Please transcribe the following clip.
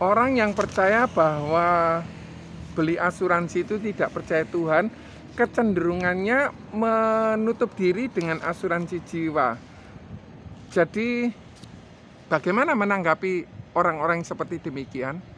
orang yang percaya bahwa beli asuransi itu tidak percaya Tuhan, kecenderungannya menutup diri dengan asuransi jiwa. Jadi, bagaimana menanggapi orang-orang seperti demikian?